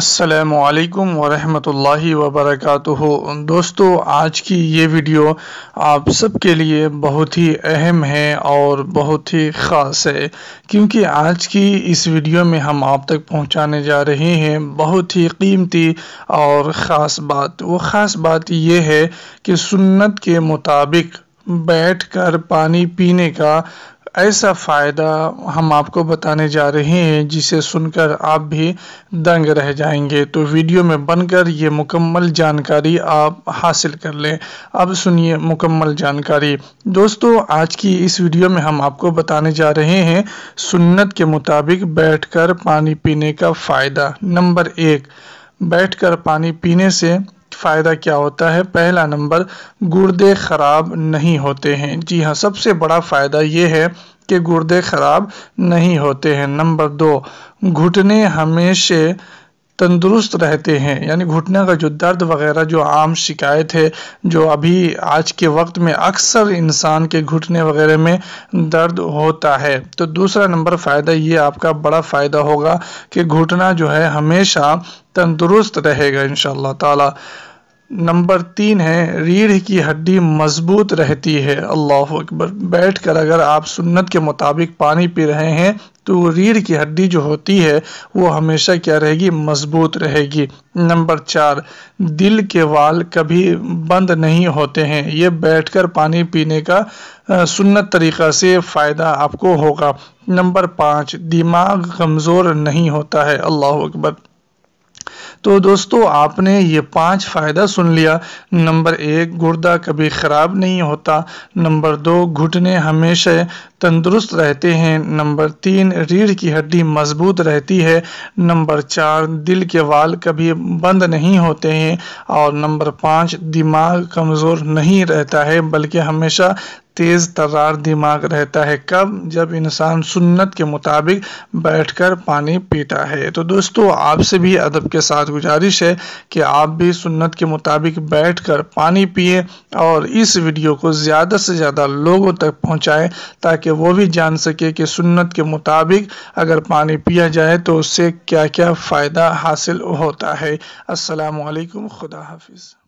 السلام علیکم ورحمۃ اللہ وبرکاتہ دوستو آج کی یہ ویڈیو آپ سب کے لیے بہت ہی اہم ہے اور بہت ہی خاص ہے کیونکہ آج کی اس ویڈیو میں ہم آپ تک پہنچانے جا رہے ہیں بہت ہی قیمتی اور خاص بات وہ خاص بات یہ ہے کہ سنت کے مطابق بیٹھ کر پانی پینے کا ایسا فائدہ ہم آپ کو بتانے جا رہے ہیں جسے سن کر آپ بھی دنگ رہ جائیں گے تو ویڈیو میں بن کر یہ مکمل جانکاری آپ حاصل کر لیں اب سنیے مکمل جانکاری دوستو آج کی اس ویڈیو میں ہم آپ کو بتانے جا رہے ہیں سنت کے مطابق بیٹھ کر پانی پینے کا فائدہ نمبر ایک بیٹھ کر پانی پینے سے فائدہ کیا ہوتا ہے پہلا نمبر گردے خراب نہیں ہوتے ہیں جی ہاں سب سے بڑا فائدہ یہ ہے کہ گردے خراب نہیں ہوتے ہیں نمبر دو گھٹنے ہمیشہ تندرست رہتے ہیں یعنی گھٹنے کا جو درد وغیرہ جو عام شکایت ہے جو ابھی آج کے وقت میں اکثر انسان کے گھٹنے وغیرہ میں درد ہوتا ہے تو دوسرا نمبر فائدہ یہ آپ کا بڑا فائدہ ہوگا کہ گھٹنا جو ہے ہمیشہ تندرست رہے گا انشاءاللہ تعالی نمبر تین ہے ریڑھ کی ہڈی مضبوط رہتی ہے اللہ اکبر بیٹھ کر اگر آپ سنت کے مطابق پانی پی رہے ہیں تو ریڑھ کی ہڈی جو ہوتی ہے وہ ہمیشہ کیا رہے گی مضبوط رہے گی نمبر چار دل کے وال کبھی بند نہیں ہوتے ہیں یہ بیٹھ کر پانی پینے کا سنت طریقہ سے فائدہ آپ کو ہوگا نمبر پانچ دماغ کمزور نہیں ہوتا ہے اللہ اکبر تو دوستو آپ نے یہ پانچ فائدہ سن لیا نمبر ایک گردہ کبھی خراب نہیں ہوتا نمبر دو گھٹنے ہمیشہ تندرست رہتے ہیں نمبر تین ریڑھ کی ہڈی مضبوط رہتی ہے نمبر چار دل کے وال کبھی بند نہیں ہوتے ہیں اور نمبر پانچ دماغ کمزور نہیں رہتا ہے بلکہ ہمیشہ تیز ترار دماغ رہتا ہے کب جب انسان سنت کے مطابق بیٹھ کر پانی پیتا ہے تو دوستو آپ سے بھی ادب کے ساتھ گزارش ہے کہ آپ بھی سنت کے مطابق بیٹھ کر پانی پیئے اور اس ویڈیو کو زیادہ سے زیادہ لوگوں تک پہنچائیں تاکہ وہ بھی جان سکے کہ سنت کے مطابق اگر پانی پیا جائے تو اس سے کیا کیا فائدہ حاصل ہوتا ہے السلام علیکم خدا حافظ